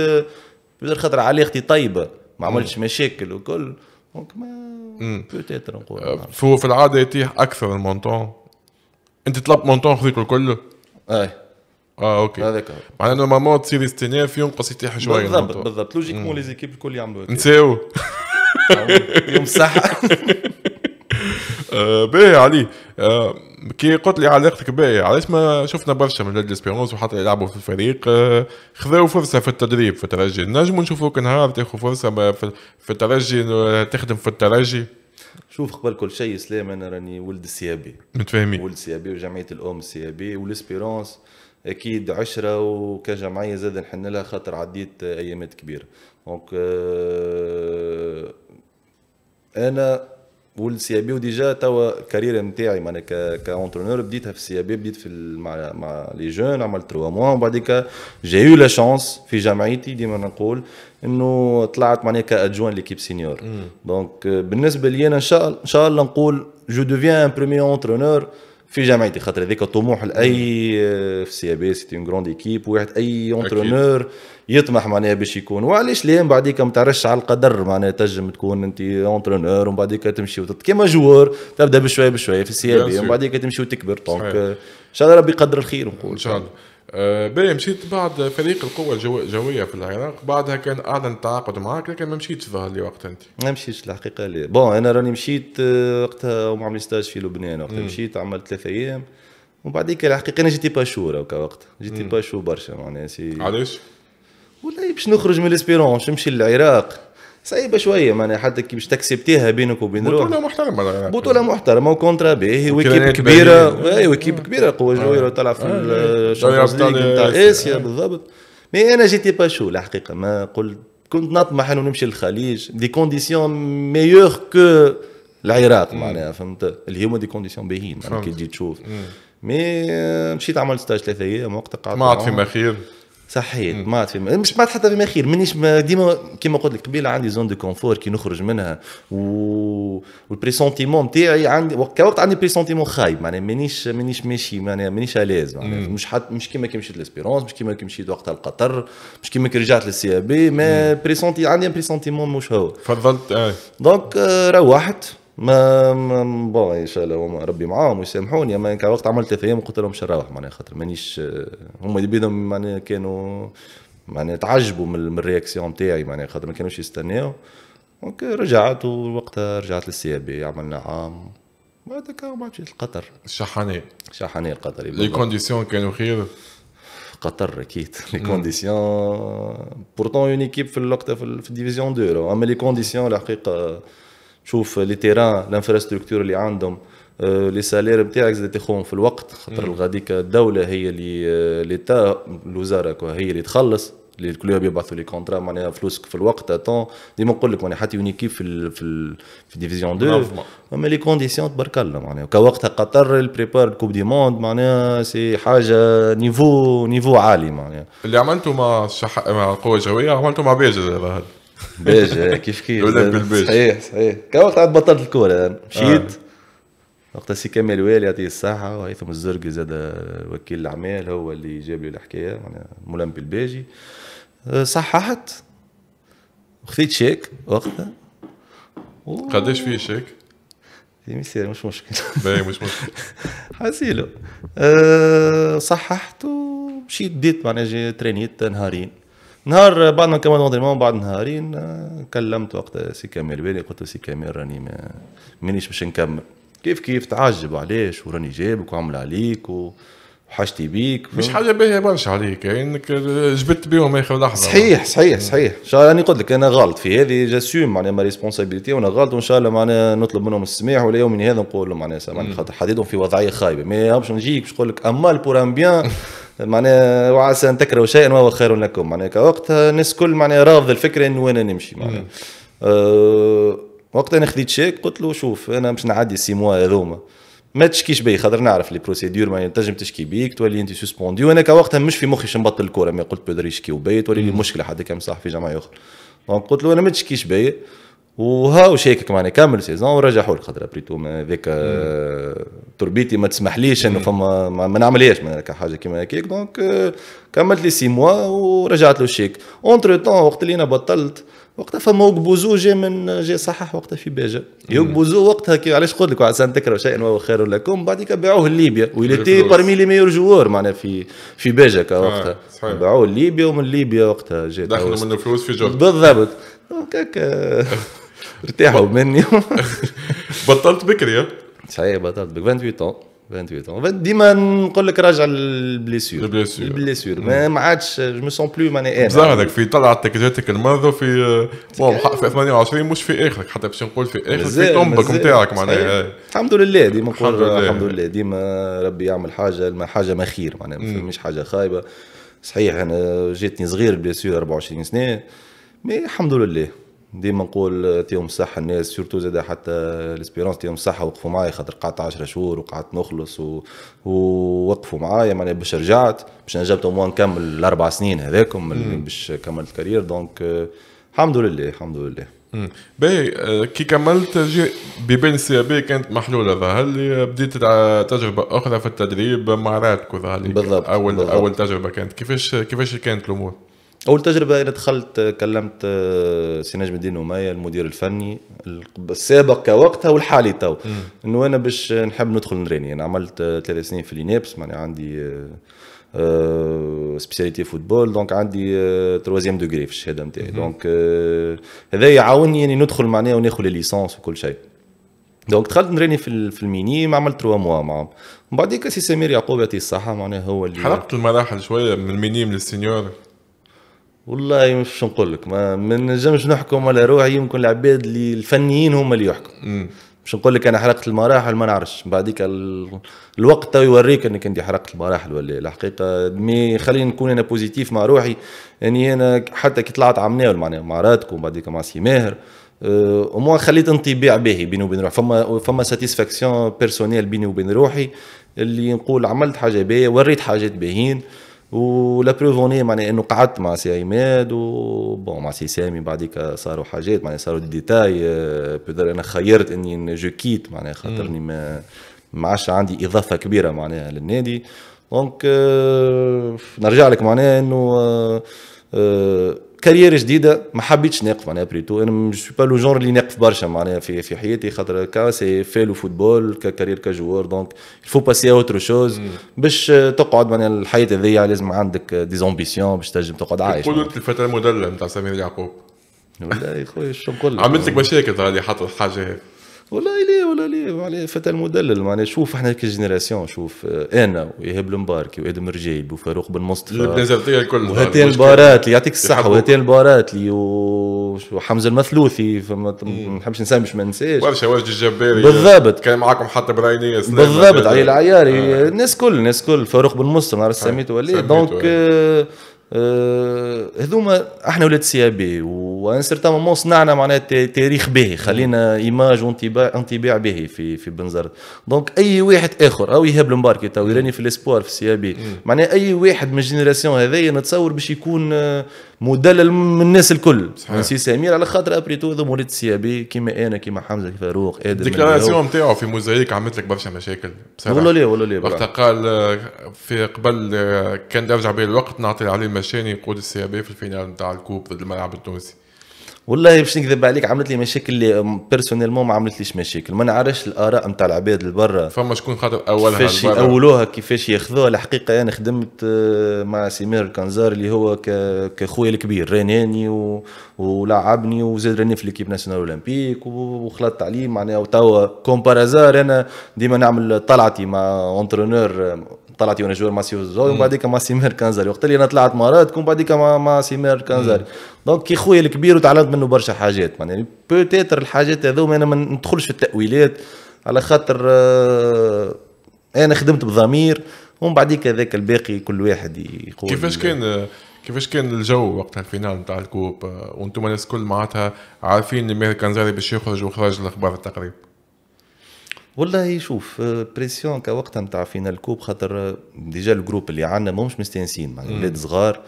آه، خاطر علاقتي طيبه ما عملتش مشاكل وكل دونك ما بوتيتر نقول فهو في العاده يتيح اكثر المونتون انت طلبت مونتون خذيك الكل؟ اي اه اوكي هذاك معناها نورمالمون تصير استئناف ينقص يتيح شويه بالضبط بالضبط لوجيكمون ليزيكيب الكل يعملوا نساو يوم يمسح آه، باهي عليه آه، كي قلت لي علاقتك باهي علاش ما شفنا برشا من لاد ليسبيرونس وحتى يلعبوا في الفريق آه، خذوا فرصه في التدريب في الترجي نجموا نشوفوك نهار تاخذ فرصه في الترجي تخدم في الترجي شوف قبل كل شيء اسلام انا راني ولد السيابي متفاهمين ولد السيابي وجمعيه الام السيابي وليسبيرونس اكيد عشره وكجمعيه زاد نحن لها خاطر عديت ايامات كبيره دونك انا والسي بي وديجا توا كارير نتاعي معناها كونترونور بديتها في السي بي بديت في مع مع لي جون عملت 3 موا وبعديك جي يو لا شانس في جامعيتي ديما نقول انه طلعت معناها كادجوان ليكيب سينيور دونك بالنسبه لي انا ان شاء الله ان شاء الله نقول جو دوفيان ان بروميي اونترونور في جامعتي خاطر هذاك طموح لاي في سي إيه بي سيتي اون جروند ايكيب واحد اي اونترونور يطمح معناها باش يكون وعلاش من بعديك ما تعرفش على القدر معناها تنجم تكون انت اونترونور ومن بعديك تمشي كيما جوار تبدا بشويه بشويه في السي إيه بي ومن بعديك تمشي وتكبر دونك ان شاء الله ربي يقدر الخير نقول ان شاء الله باهي مشيت بعد فريق القوة الجوية في العراق بعدها كان أعلن التعاقد معاك لكن ما مشيتش ظهر لي وقت أنت ما مشيتش الحقيقة لي بون أنا راني مشيت آه، وقتها وما عملت ستاج في لبنان وقتها مشيت عملت ثلاثة أيام ومن بعديك الحقيقة أنا جيتي باشور هكا وقتها جيتي باشور برشا معناها سي علاش؟ والله باش نخرج من الاسبيرونس نمشي للعراق صعيبه شويه معناها حتى كي باش تكسبتيها بينك وبين روحك بطوله محترمه بطوله محترمه وكونترا باهي وكيب كبيره آه. اي أيوة، وكيب كبيره قوه آه. جويره طلع في آه. الشامبيونز ليغ نتاع اسيا بالضبط مي انا جيتي با شو الحقيقه ما قلت كنت نطمح انه نمشي للخليج دي كونديسيون ميور كو العراق معناها فهمت اللي هما دي كونديسيون باهيين كي تجي تشوف مي مشيت عملت ستاج ثلاثة ايام وقتها قعدت معهم في مخير صحيت ما في مش ما حتى في مخير مانيش ديما كيما قلت لك قبيله عندي زون دو كونفور كي نخرج منها و والبريسونتيمون نتاعي عندي وقت عندي بريسونتيمون خايب معناها مانيش مانيش ماشي معناها مانيش الاز معناها مش حت مش كيما كي مشيت لاسبيرونس مش كيما كي مشيت وقتها لقطر مش كيما كي رجعت للسي بي مي بريسونتي عندي بريسونتيمون مش هو فضلت دونك آه. آه، روحت ما, بون ان شاء الله هما ربي معاهم ويسامحوني اما كان وقت عملت ثلاث ايام قلت لهم مش نروح معناها خاطر مانيش هما اللي بيدهم معناها كانوا معناها تعجبوا من الرياكسيون نتاعي معناها خاطر ما كانوش يستناو دونك رجعت ووقتها رجعت للسي بي عملنا عام بعد كا وبعد مشيت لقطر الشحنية الشحنية القطري لي كونديسيون كانوا خير قطر اكيد لي كونديسيون بورتون اون ايكيب في الوقت في الديفيزيون دو اما لي كونديسيون الحقيقه شوف لي تيران الانفراستركتور اللي عندهم آه، لي سالير نتاعك زاد تاخذهم في الوقت خاطر الغاديك الدوله هي اللي آه، ليتا الوزاره هي اللي تخلص اللي الكلوب يبعثوا لي كونترا معناها فلوسك في الوقت اتون ديما نقول لك معناها حتى اون في في, في ديفيزيون 2 اما لي كونديسيون تبارك الله معناها كوقتها قطر البريبار الكوب دي موند معناها سي حاجه نيفو نيفو عالي معناها اللي عملته مع الشح... مع القوى الجويه عملته مع بيجز باجي كيف كيف صحيح صحيح كان وقت عاد بطلت الكورة مشيت آه. وقتها سي كمال الوالي يعطيه الصحة وهيثم الزرقي زاد وكيل الأعمال هو اللي جاب لي الحكاية معناها يعني ملم بالباجي آه، صححت وخذيت شيك وقتها قداش فيه شيك؟ مش مشكل باهي مش مشكل حاسيلو آه، صححت ومشيت ديت معناها ترينيت نهارين نهار بعد ما كمان اونترينمون بعد نهارين آه، كلمت وقت سي كامير بالي قلت له سي كامير راني ما مانيش باش نكمل كيف كيف تعجب علاش وراني جايبك وعمل عليك و... وحاجتي بيك مش حاجه باهيه برشا عليك يعني انك جبت بيهم اخر لحظه صحيح صحيح صحيح ان شاء الله راني يعني قلت لك انا غلط في هذه جاسيوم معناها ما ريسبونسابيلتي وانا غلط وان شاء الله معناها نطلب منهم السماح ولا يوم من هذا نقول لهم معناها سامحني خاطر حطيتهم في وضعيه خايبه ما نجيك باش نقول لك امال بور ان بيان معناها وعسى ان تكرهوا شيئا وهو خير لكم معناها وقتها الناس الكل معناها رافض الفكره انه وين نمشي معناها أه، وقتها انا خذيت شيك قلت له شوف انا باش نعدي سي موا هذوما ما تشكيش بي خاطر نعرف لي بروسيدور معناها تنجم تشكي بيك تولي انت سوسبوندي وانا كوقتها مش في مخي باش نبطل الكوره ما قلت بدري يشكي وبي تولي لي مشكله حتى كان صح في جامعه اخرى دونك قلت له انا ما تشكيش بي وها هيك كمان كمل سيزون ورجعوا خاطر بريتو هذاك آه، تربيتي ما تسمحليش انه فما ما نعملهاش حاجه كيما هكاك دونك آه، كملت لي سي موا ورجعت له الشيك اونتر تون وقت اللي انا بطلت وقتها فما وقبوزو جا من جا صحح وقتها في باجا بوزو وقتها كي علاش قلت لك عسى تكره شيئا وهو خير لكم بعديك باعوه لليبيا ويليتي بارمي لي ميور جوار معناها في في باجا وقتها آه. باعوه لليبيا ومن ليبيا وقتها جات دخلوا منه فلوس في جو بالضبط هكاك ارتاحوا مني بطلت بكري صحيح بطلت بكري 28 28 ديما نقول لك راجع البليسيور البليسيور البليسيور ما عادش جو سون بلو ماني انا بصح هذاك في طلعتك جاتك المرض آه، في في 28 مش في اخرك حتى باش نقول في اخرك في طنبك نتاعك معناها آه. الحمد لله ديما نقول الحمد لله ديما ربي يعمل حاجه ما حاجه ما خير معناها مش حاجه خايبه صحيح انا جاتني صغير بليسيور 24 سنه مي الحمد لله ديما نقول تيهم الصحة الناس سورتو زاد حتى الاسبيرونس تيهم الصحة وقفوا معايا خاطر قعدت 10 شهور وقعدت نخلص و... ووقفوا معايا معناها باش رجعت باش نجبت موان نكمل الأربع سنين هذاكم باش كملت كارير دونك الحمد لله الحمد لله باهي كي كملت بيبان السي بي كانت محلوله ظهر لي بديت تجربه اخرى في التدريب مع راتكو ظهر بالضبط اول بالضبط. اول تجربه كانت كيفاش كيفاش كانت الامور؟ اول تجربه انا دخلت كلمت آه، سي نجم الدين اميه المدير الفني السابق كوقتها والحالي تو انه انا باش نحب ندخل نراني انا عملت آه، ثلاث سنين في لينابس معناها عندي آه، سبيسياليتي فوتبول دونك عندي تروازيام دوغري في الشهاده نتاعي دونك هذا يعاوني اني ندخل معناها وناخذ ليسونس وكل شيء دونك دخلت نراني في في ما عملت تروا موا معاهم من بعديك سي سمير يعقوب يعطيه الصحه معناها هو اللي حرقت المراحل شويه من المينيم للسينيور والله مش باش نقول لك ما نجمش نحكم على روحي يمكن العباد اللي الفنيين هم اللي يحكموا مش نقول لك انا حرقت المراحل ما نعرفش بعديك الوقت تو يوريك انك انت حرقت المراحل ولا الحقيقه مي خليني نكون انا بوزيتيف مع روحي يعني انا حتى كي طلعت عمناول معناها مع راتكم بعديك مع سي ماهر أه، وموا خليت انطباع باهي بيني وبين روحي فما فما ساتيسفاكسيون بيرسونيل بيني وبين روحي اللي نقول عملت حاجه باهيه وريت حاجات باهين ولا بروف اوني معناها انه قعدت مع سي عماد بون مع سي سامي بعديك صاروا حاجات معناها صاروا ديتاي آه، بقدر انا خيرت اني جو كيت معناها خاطرني ما ما عادش عندي اضافه كبيره معناها للنادي دونك آه، نرجع لك معناها انه آه، كارير جديده ما حبيتش نقف معناها بريتو انا مش با لو جونر اللي نقف برشا معناها في في حياتي خاطر كا سي في لو فوتبول ككارير كجوار دونك الفو باسي اوتر شوز باش تقعد معناها الحياه هذيا لازم عندك دي زومبيسيون باش تنجم تقعد عايش لك الفتاه المدلله نتاع سمير يعقوب لا يا خويا شو نقول لك عملت لك مشاكل ظهر اللي حاطط الحاجه هذه والله ليه ولا ليه معناها فتى المدلل معناها شوف احنا كجينيراسيون شوف آه، انا وايهاب المباركي وادم رجيب وفاروق بن مصطفى الكل وهاتين البارات اللي يعطيك الصحه وهاتين البارات اللي وحمزه المثلوثي فما إيه. نحبش نسمي مش ما ننساش برشا واجد الجباري بالضبط كان معاكم حتى براينية بالضبط علي آه. العياري الناس كل الناس كل فاروق بن مصطفى نعرف سميته ولا دونك آه، هذوما احنا ولاد سي ا بي وان سيرتان مومون صنعنا معناها تاريخ باهي خلينا ايماج وانطباع انطباع باهي في في بنزرت دونك اي واحد اخر او يهبل مباركي تو يراني في الاسبوار في سي ا بي معناها اي واحد من الجينيراسيون هذايا نتصور باش يكون آه، مدلل من الناس الكل سي سمير على خاطر ابري تو هذا مولد كيما انا كيما حمزه كيما فاروق ادم ديكلاراسيون نتاعو في موزايك عملت لك برشا مشاكل بصراحه ولا ليه ولا ليه وقتها قال في قبل كان ارجع بيه الوقت نعطي علي المشاني السي السيابي في الفينال نتاع الكوب ضد الملعب التونسي والله باش نكذب عليك عملت لي مشاكل اللي بيرسونيلمون ما عملتليش مشاكل ما نعرفش الاراء نتاع العباد اللي برا فما شكون خاطر اولها كيفاش يأولوها كيفاش ياخذوها الحقيقه انا خدمت آه، مع سمير الكنزار اللي هو كخويا الكبير راناني و... ولعبني وزاد راني في ليكيب ناسيونال اولمبيك وخلطت عليه معناها وتوا كومبارازار انا ديما نعمل طلعتي مع اونترونور طلعت وانا جوار ماسيو زوي ومن بعديك مير كانزاري وقت اللي انا طلعت مرات كون بعديك مير كانزاري دونك كي خويا الكبير وتعلمت منه برشا حاجات يعني بوتيتر الحاجات هذوما انا ما ندخلش في التاويلات على خاطر آه انا خدمت بضمير ومن بعديك هذاك الباقي كل واحد يقول كيفاش كان كيفاش كان الجو وقتها الفينال نتاع الكوب وانتم الناس الكل معناتها عارفين ان كانزاري باش يخرج وخرج الاخبار تقريبا والله شوف بريسيون آه، كوقتها نتاع فينال كوب خاطر آه، ديجا الجروب اللي عندنا ماهمش مستانسين معناها ولاد صغار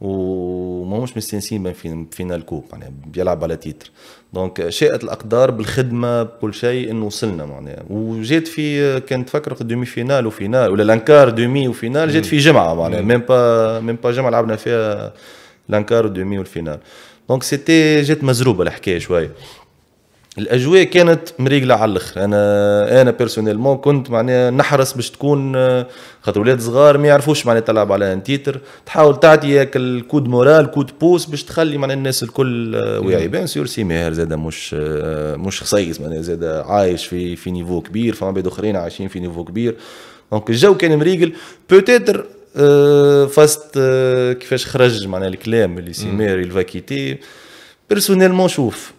وماهمش مستانسين من فينال كوب معناها بيلعب على تيتر دونك آه، شاءت الاقدار بالخدمه بكل شيء انه وصلنا معناها وجات في كان تفكر في دومي فينال وفينال ولا لانكار دومي وفينال جات في جمعه معناها ميم با ميم با جمعه لعبنا فيها لانكار ودومي والفينال دونك سيتي جات مزروبه الحكايه شويه الاجواء كانت مريقله على الاخر انا انا بيرسونيلمون كنت معناها نحرص باش تكون آه، خاطر ولاد صغار ما يعرفوش معناها تلعب على ان تيتر تحاول تعطي هاك الكود مورال كود بوس باش تخلي معناها الناس الكل آه، واعي بيان سور سي ماهر زاد مش آه، مش خصيص معناها زاد عايش في في نيفو كبير فما بيد اخرين عايشين في نيفو كبير دونك الجو كان مريقل بوتيتر فاست كيفاش خرج معناها الكلام اللي سي ماهر الفاكيتي بيرسونيلمون شوف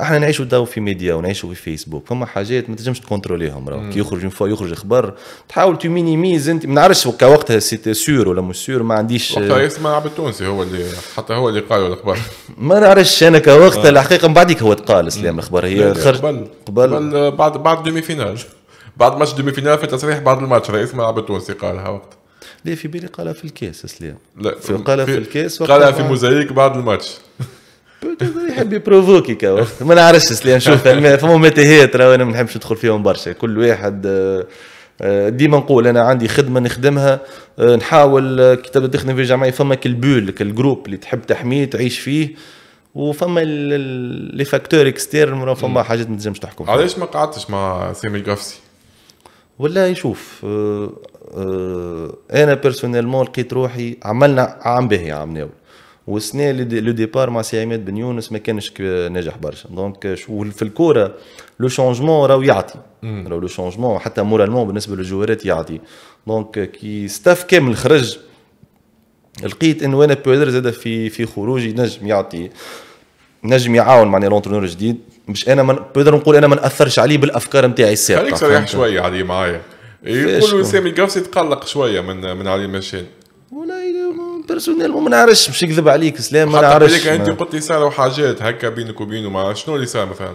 احنا نعيشوا داو في ميديا ونعيشوا في فيسبوك فما حاجات ما تنجمش تكونتروليهم راه كي يخرج فوا يخرج خبر تحاول تو مينيميز انت ما نعرفش كوقتها سيت سور ولا مش سور ما عنديش وقتها يسمع عبد التونسي هو اللي حتى هو اللي قال الاخبار ما نعرفش انا كوقتها آه. الحقيقه من بعدك هو تقال اسلام الاخبار هي خرج قبل قبل بعد بعد دومي فينال بعد ماتش دومي فينال في تصريح بعد الماتش رئيس عبد التونسي قالها وقتها ليه في بالي قالها في الكاس اسلام لا قالها في, في الكاس قالها في موزايك بعد الماتش يحب يبروفوكي ما نعرفش سلي نشوف يعني فما متاهات راه انا ما نحبش ندخل فيهم برشا كل واحد آه، آه، ديما نقول انا عندي خدمه نخدمها آه، نحاول كي تبدا تخدم في الجمعيه فما كالبول كالجروب اللي تحب تحميه تعيش فيه وفما لي فاكتور اكستيرن فما حاجات ما تنجمش تحكم علاش ما قعدتش مع سامي القفصي؟ ولا يشوف انا بيرسونيلمون لقيت روحي عملنا عام باهي عام ناول وسنة لو ديبار مع سي عماد بن يونس ما كانش ناجح برشا دونك euh, في الكوره لو شونجمون راهو يعطي راهو لو شونجمون حتى مورالمون بالنسبه للجوارات يعطي دونك كي ستاف كامل خرج لقيت انه انا بويدر زاد في في خروجي نجم يعطي نجم يعاون معني لونترونور جديد باش انا من بقدر نقول انا ما ناثرش عليه بالافكار نتاعي السابقه خليك صريح شويه علي معايا يقولوا سامي القفصي تقلق شويه من من علي مشان بيرسونيل ما نعرفش باش نكذب عليك سلام ما نعرفش حتى انت قلت لي صاروا حاجات هكا بينك وبينه ما شنو اللي صار مثلا؟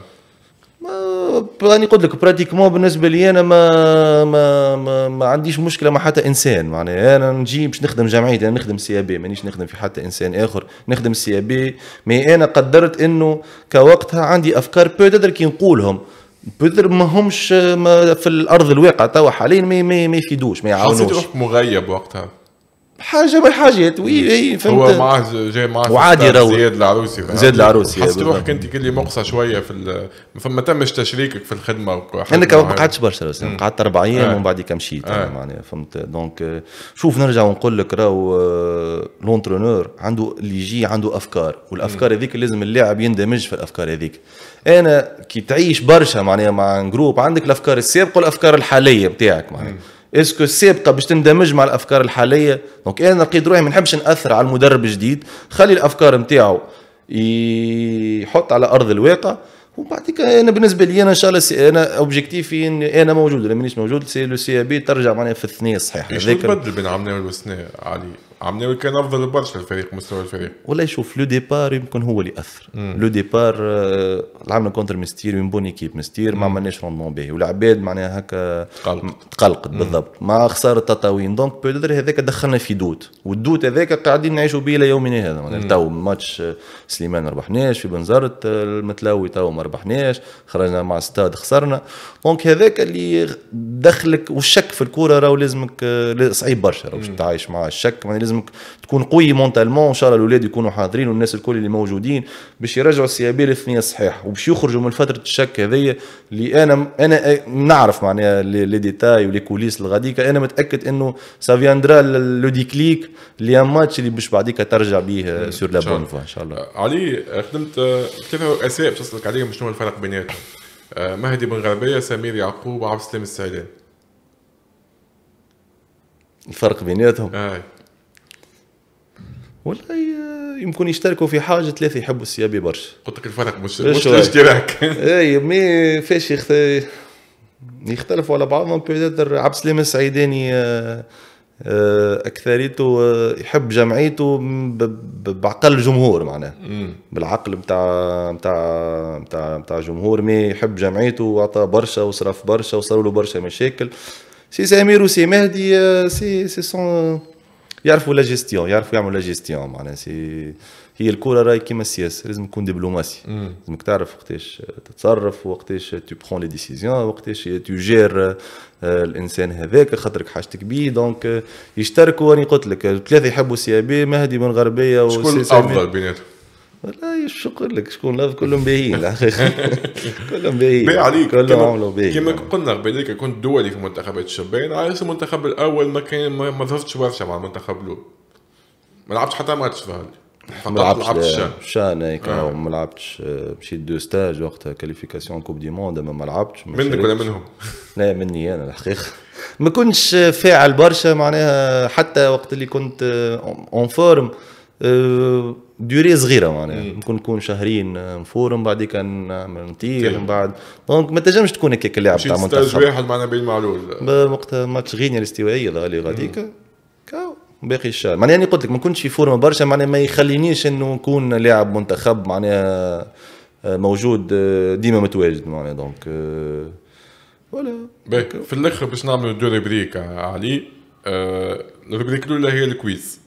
ما راني قلت لك براتيكمون بالنسبه لي انا ما ما ما, ما عنديش مشكله مع حتى انسان معناها انا نجي باش نخدم جمعيتي انا نخدم سي بي مانيش نخدم في حتى انسان اخر نخدم سي بي مي انا قدرت انه كوقتها عندي افكار بودر كي نقولهم بودر ما همش ما في الارض الواقع توا حاليا ما يفيدوش ما يعاونوش حسيت مغيب وقتها حاجه بالحاجات وي اي فهمت هو معاه جاي معاه وعادي راهو زياد العروسي زياد العروسي حسيت روحك انت كل مقصى شويه في ما تمش تشريكك في الخدمه انا ما قعدتش برشا قعدت اربع ايام آه. ومن بعد مشيت آه. يعني معناها فهمت دونك شوف نرجع ونقول لك راهو لونترونور آه، عنده اللي يجي عنده افكار والافكار هذيك لازم اللاعب يندمج في الافكار هذيك انا كي تعيش برشا معناها مع جروب عندك الافكار السابقه والافكار الحاليه نتاعك معناها اسكو السابقه باش تندمج مع الافكار الحاليه دونك انا لقيت روحي ما نحبش ناثر على المدرب الجديد خلي الافكار نتاعو يحط على ارض الواقع وبعديك انا بالنسبه لي انا ان شاء الله انا اوبجيكتيفي اني انا موجود انا مانيش موجود سي لو سي بي ترجع معناها في الثنيه الصحيحه. شنو تبدل بين عمنا والسنه علي؟ عم ناوي كان افضل برشا الفريق مستوى الفريق ولا يشوف لو ديبار يمكن هو اللي اثر لو ديبار آه، لعبنا كونتر مستير وين بون ايكيب مستير ما عملناش روندمون باهي والعباد معناها هكا تقلقت بالضبط مع خساره تطاوين دونك بيدر هذاك دخلنا في دوت والدوت هذاك قاعدين نعيشوا به الى يومنا هذا تو ماتش آه، سليمان ما ربحناش في بنزرت آه، المتلاوي تو ما ربحناش خرجنا مع ستاد خسرنا دونك هذاك اللي دخلك والشك في الكوره راهو لازمك صعيب برشا باش تعايش مع الشك لازمك تكون قوي مونتالمون ان شاء الله الاولاد يكونوا حاضرين والناس الكل اللي موجودين باش يرجعوا بي الثنيه صحيح وباش يخرجوا من فتره الشك هذيا اللي انا انا نعرف معناها لي ديتاي ولي كوليس الغاديكا انا متاكد انه سافياندرا لو ديكليك اللي ماتش اللي باش بعديك ترجع به سور لا بون ان شاء الله علي خدمت كيف رؤساء باش نسالك عليهم شنو الفرق بيناتهم أه، مهدي بن غربيه سمير يعقوب عبد السلام السعدان الفرق بيناتهم آه. والله آه، يمكن يشتركوا في حاجه ثلاثه يحبوا السيابي برشا قلت لك الفرق مش مش الاشتراك اي مي فاش يخت... يختلفوا على بعضهم بيتر عبد السلام السعيداني آه، آه، اكثريته يحب جمعيته بعقل جمهور معناها بالعقل نتاع نتاع نتاع نتاع جمهور مي يحب جمعيته وعطى برشا وصرف برشا وصاروا له برشا مشاكل سي سمير وسي مهدي سي سي سون يعرفوا لا جيستيون يعرفوا يعملوا لا جيستيون معناها سي هي الكره راهي كيما السياسه لازم تكون دبلوماسي لازمك تعرف وقتاش تتصرف وقتاش تو برون لي ديسيزيون وقتاش تو جير آه، الانسان هذاك خاطرك حاجتك بيه دونك آه، يشتركوا راني قلت لك ثلاثه يحبوا سي بي مهدي بن غربيه شكون افضل بيناتهم لا يشق لك شكون لاف كلهم باهيين الحقيقه كلهم باهيين باهي عليك كلهم عملوا باهي كما قلنا قبل كنت دولي في منتخبات الشبان على اساس المنتخب الاول ما كان ما ظهرتش برشا مع المنتخب الاول ما لعبتش حتى ماتش فهل ما لعبتش شان هيك آه. ما لعبتش آه، مشيت دو ستاج وقتها كاليفيكاسيون كوب دي موند اما ما لعبتش منك ولا منهم؟ لا مني انا الحقيقه ما كنتش فاعل برشا معناها حتى وقت اللي كنت اون آه، فورم أه، ديوري صغيره معناها إيه. ممكن نكون شهرين آه، نفور آه، من بعد كان نعمل نطيح من بعد دونك ما تنجمش تكون هكاك اللاعب تاع منتخب واحد معنا بين معلول وقتها ماتش غينيا الاستوائيه غالي غاديك كاو باقي الشهر معناها يعني قلت لك ما كنتش في فورم برشا معناها ما يخلينيش انه نكون لاعب منتخب معناها موجود ديما متواجد معناها دونك ولا في الاخر باش نعملوا دو ريبريك علي الريبريك الاولى هي الكويز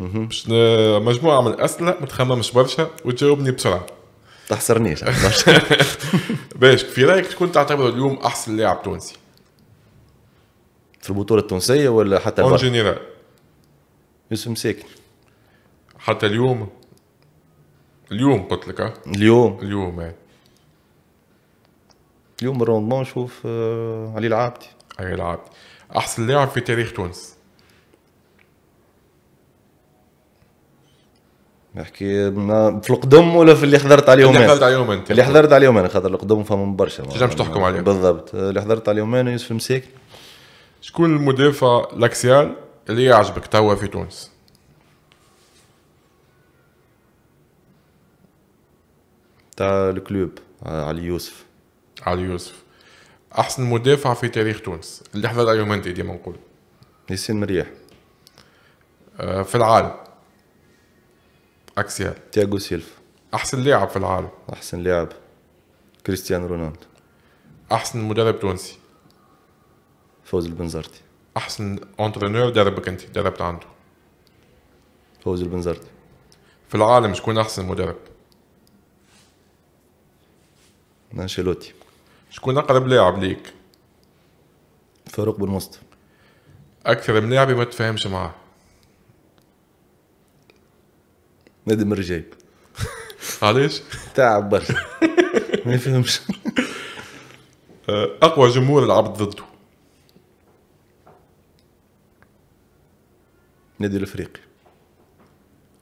باش آه، مجموعه من الاسئله ما تخممش برشا وتجاوبني بسرعه تحصرنيش باش في رايك شكون تعتبر اليوم احسن لاعب تونسي؟ في البطوله التونسيه ولا حتى اون جينيرال يوسف مساكن حتى اليوم اليوم قلت لك اه اليوم اليوم اي اليوم الروندمون نشوف آه، علي العابدي علي العابدي احسن لاعب في تاريخ تونس نحكي في القدم ولا في اللي حضرت على اليومين؟ اللي حضرت على اليومين اللي حضرت على اليومين خاطر القدم فما برشا ما تنجمش تحكم عليهم بالضبط اللي حضرت على اليومين يوسف مساكن شكون المدافع لاكسيال اللي يعجبك توا في تونس؟ تاع الكلوب علي يوسف علي يوسف احسن مدافع في تاريخ تونس اللي حضرت عليهم انت ديما نقول ياسين مريح آه، في العالم اكسيال تياغو سيلفا احسن لاعب في العالم احسن لاعب كريستيانو رونالدو احسن مدرب تونسي فوز البنزرتي احسن اونترينور دربك انت دربت عنده فوز البنزرتي في العالم شكون احسن مدرب انشيلوتي شكون اقرب لاعب ليك فاروق بن مصطفى اكثر من لاعب ما تفهمش معاه ندم رجيب علاش؟ تعب برشا ما يفهمش آه، اقوى جمهور لعبت ضده نادي الافريقي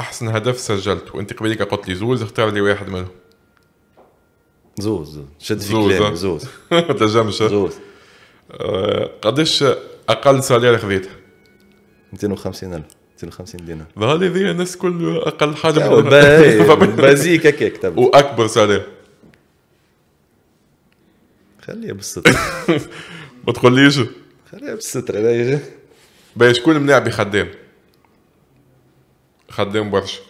احسن هدف سجلته وانت قبيلك قلت لي زوز اختار لي واحد منهم زوز شد في كلامي آه. زوز تنجمش زوز آه، قداش اقل سالير خذيتها 250 الف 50 دينار هذه ذي الناس كل اقل حاجه بازيك هكاك واكبر سالير خليها بالستر ما تقوليش خليها بالستر هذا باهي شكون ملاعبي خدام خدام برشا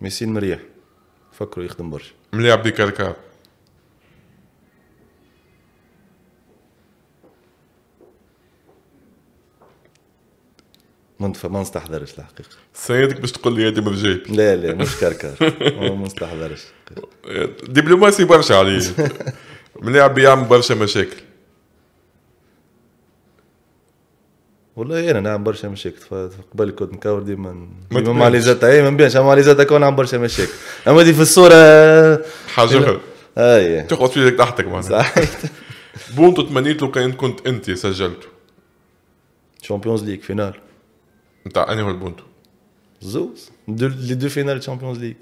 ميسي مريح فكروا يخدم برشا ملاعب كركاب ما نستحضرش الحقيقه سيدك باش تقول لي يا ديما بجيب لا لا مش كركر ما نستحضرش دبلوماسي برشا عليه ملاعب يعمل برشا مشاكل والله انا نعمل برشا مشاكل قبل كنت نكور ديما ديما مع لي زاتا اي ما نبيعش مع لي زاتا كون نعمل برشا مشاكل اما دي في الصوره حاجه اخرى اي تقعد في تحتك معناها صحيح بونتو تمنيت لو كان كنت انت سجلته شامبيونز ليغ فينال نتاع اني والبونتو زوز لي دو فينال تشامبيونز ليغ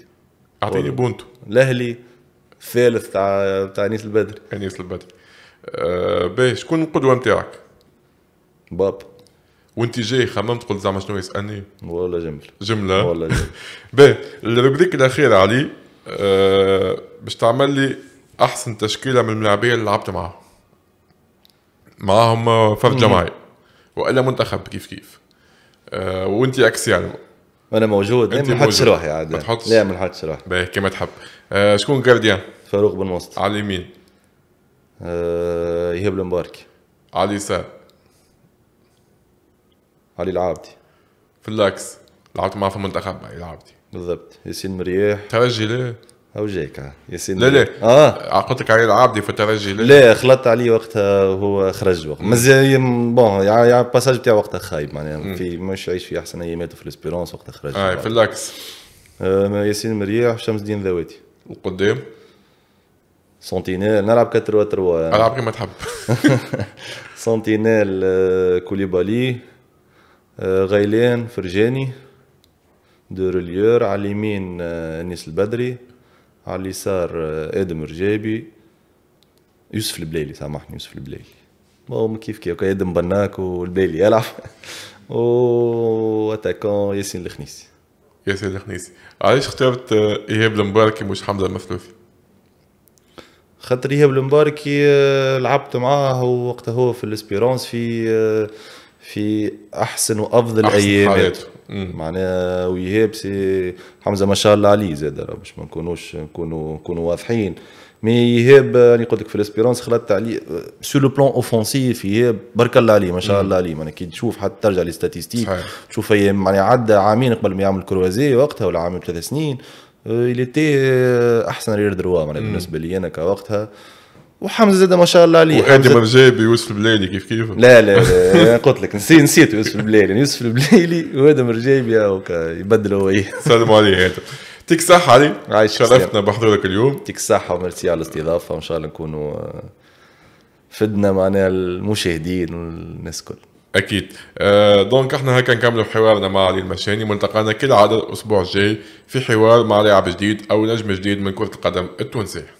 اعطيني بونتو الاهلي الثالث تاع تاع انيس البدر انيس البدر أه باهي شكون القدوه نتاعك؟ باب وانت جاي خممت قلت زعما شنو يسالني؟ والله جمله جمله والله جمله باهي الروبريك الاخير علي أه باش تعمل لي احسن تشكيله من الملاعبيه اللي لعبت معاهم معاهم فرد جماعي والا منتخب كيف كيف آه، وانت عكس يعني انا موجود انت ما نحطش روحي عاد ما تحطش لا ما نحطش روحي باهي كما تحب آه شكون جارديان؟ فاروق بن وسط على اليمين آه يهب المبارك على اليسار علي العابدي في اللاكس لعبت معاه في المنتخب علي العابدي بالضبط ياسين مرياح ترجي ليه؟ اوجاك ياسين لا لا آه. اه قلت لك عليه العابدي في لا لا خلطت عليه وقتها آه، وهو خرج وقت مازال بون يعني الباساج بتاعه وقتها خايب معناها في مش عايش في احسن اياماته في الاسبيرونس وقتها خرج اي آه، في العكس آه ياسين مريح شمس الدين ذواتي وقدام سنتينيل نلعب 4 3 العب كما تحب سنتينيل كوليبالي غيلان فرجاني دور اليور على اليمين انيس البدري على اليسار آه، ادم رجابي يوسف البلايلي سامحني يوسف البلالي هو كيف كيف ادم بناك والبالي يلعب و اتاكون ياسين الخنيسي ياسين الخنيسي علاش اخترت آه، ايهاب المباركي مش حمزه المثلوثي خاطر ايهاب المباركي آه، لعبت معاه وقتها هو في الاسبيرونس في في احسن وافضل ايام حياته. معناها ويهاب سي حمزه ما شاء الله عليه زاد باش ما نكونوش نكونوا نكونوا واضحين مي يهاب راني قلت لك في الاسبيرونس خلطت عليه سو لو بلون اوفونسيف يهاب بارك الله عليه ما شاء الله عليه معناها كي تشوف حتى ترجع لي ستاتيستيك تشوف معناها عدى عامين قبل ما يعمل كروازي وقتها ولا عامين ثلاث سنين اللي آه، تي آه، احسن رير دروا معناها بالنسبه لي انا كوقتها وحمزه زاد ما شاء الله عليه وادم رجابي ويوسف البلايلي كيف كيف لا لا لا قلت لك نسيت نسيت يوسف البلايلي يعني يوسف البلالي وادم رجابي آه، يبدل هو السلام إيه. عليه هذا تيك صح علي عايش شرفتنا بحضورك اليوم تيك الصحة وميرسي على الاستضافة وان شاء الله نكونوا آه، فدنا معناها المشاهدين والناس الكل اكيد أه دونك احنا هكا نكملوا حوارنا مع علي المشاني ملتقانا كالعاده الاسبوع الجاي في حوار مع لاعب جديد او نجم جديد من كره القدم التونسيه